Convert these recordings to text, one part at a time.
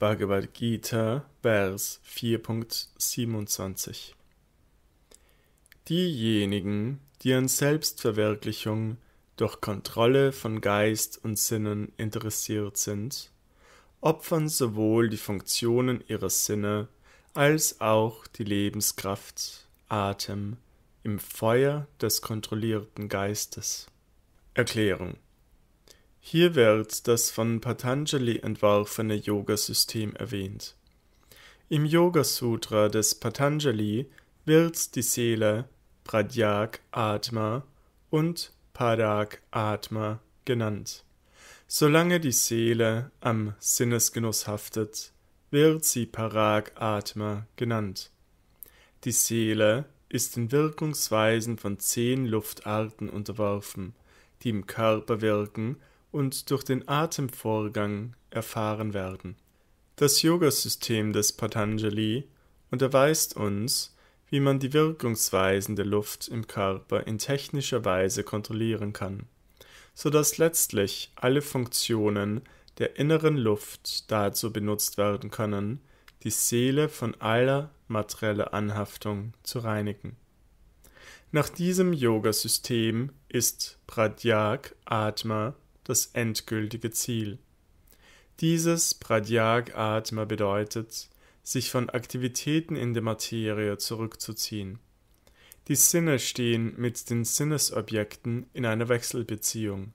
Bhagavad Gita, Vers 4.27 Diejenigen, die an Selbstverwirklichung durch Kontrolle von Geist und Sinnen interessiert sind, opfern sowohl die Funktionen ihrer Sinne als auch die Lebenskraft, Atem, im Feuer des kontrollierten Geistes. Erklärung hier wird das von Patanjali entworfene Yoga-System erwähnt. Im Yoga-Sutra des Patanjali wird die Seele Pradyak Atma und Padak Atma genannt. Solange die Seele am Sinnesgenuss haftet, wird sie Parag Atma genannt. Die Seele ist den Wirkungsweisen von zehn Luftarten unterworfen, die im Körper wirken und durch den Atemvorgang erfahren werden. Das Yogasystem des Patanjali unterweist uns, wie man die Wirkungsweisen der Luft im Körper in technischer Weise kontrollieren kann, so dass letztlich alle Funktionen der inneren Luft dazu benutzt werden können, die Seele von aller materieller Anhaftung zu reinigen. Nach diesem Yoga-System ist Pradyak Atma das endgültige Ziel. Dieses Pratyag-Atma bedeutet, sich von Aktivitäten in der Materie zurückzuziehen. Die Sinne stehen mit den Sinnesobjekten in einer Wechselbeziehung.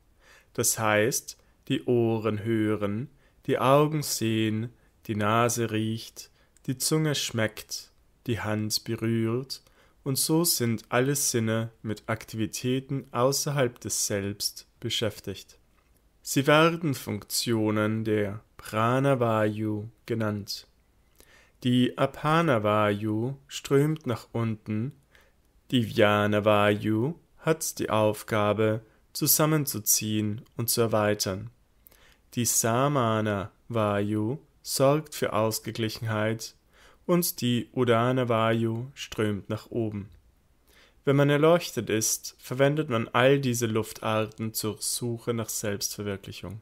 Das heißt, die Ohren hören, die Augen sehen, die Nase riecht, die Zunge schmeckt, die Hand berührt, und so sind alle Sinne mit Aktivitäten außerhalb des Selbst beschäftigt. Sie werden Funktionen der Pranavayu genannt. Die Apanavayu strömt nach unten, die Vyanavayu hat die Aufgabe, zusammenzuziehen und zu erweitern. Die Samana Vayu sorgt für Ausgeglichenheit und die Udana Vayu strömt nach oben. Wenn man erleuchtet ist, verwendet man all diese Luftarten zur Suche nach Selbstverwirklichung